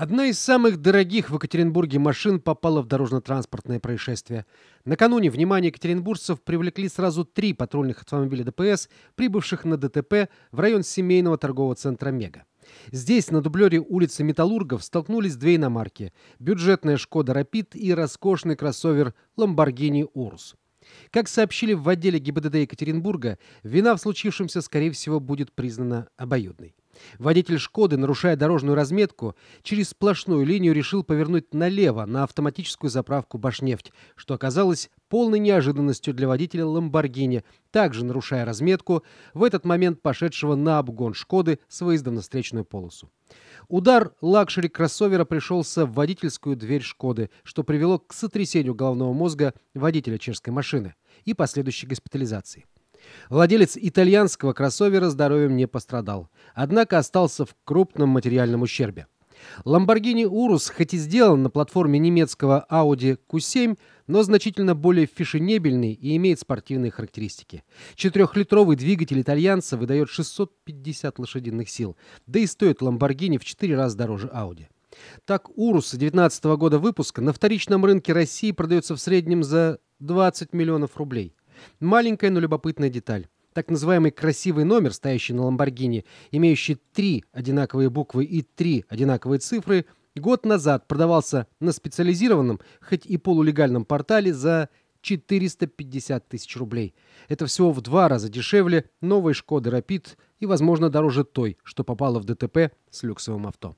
Одна из самых дорогих в Екатеринбурге машин попала в дорожно-транспортное происшествие. Накануне внимание екатеринбуржцев привлекли сразу три патрульных автомобиля ДПС, прибывших на ДТП в район семейного торгового центра «Мега». Здесь, на дублере улицы Металлургов, столкнулись две иномарки – бюджетная «Шкода Рапид» и роскошный кроссовер «Ламборгини Урс. Как сообщили в отделе ГИБДД Екатеринбурга, вина в случившемся, скорее всего, будет признана обоюдной. Водитель «Шкоды», нарушая дорожную разметку, через сплошную линию решил повернуть налево на автоматическую заправку «Башнефть», что оказалось полной неожиданностью для водителя «Ламборгини», также нарушая разметку, в этот момент пошедшего на обгон «Шкоды» с выездом на встречную полосу. Удар лакшери-кроссовера пришелся в водительскую дверь «Шкоды», что привело к сотрясению головного мозга водителя чешской машины и последующей госпитализации. Владелец итальянского кроссовера здоровьем не пострадал, однако остался в крупном материальном ущербе. Lamborghini Urus хоть и сделан на платформе немецкого Audi Q7, но значительно более фешенебельный и имеет спортивные характеристики. Четырехлитровый двигатель итальянца выдает 650 лошадиных сил, да и стоит Lamborghini в 4 раза дороже Audi. Так, Урус 2019 года выпуска на вторичном рынке России продается в среднем за 20 миллионов рублей. Маленькая, но любопытная деталь. Так называемый красивый номер, стоящий на Ламборгини, имеющий три одинаковые буквы и три одинаковые цифры, год назад продавался на специализированном, хоть и полулегальном портале за 450 тысяч рублей. Это всего в два раза дешевле новой «Шкоды Рапид» и, возможно, дороже той, что попала в ДТП с люксовым авто.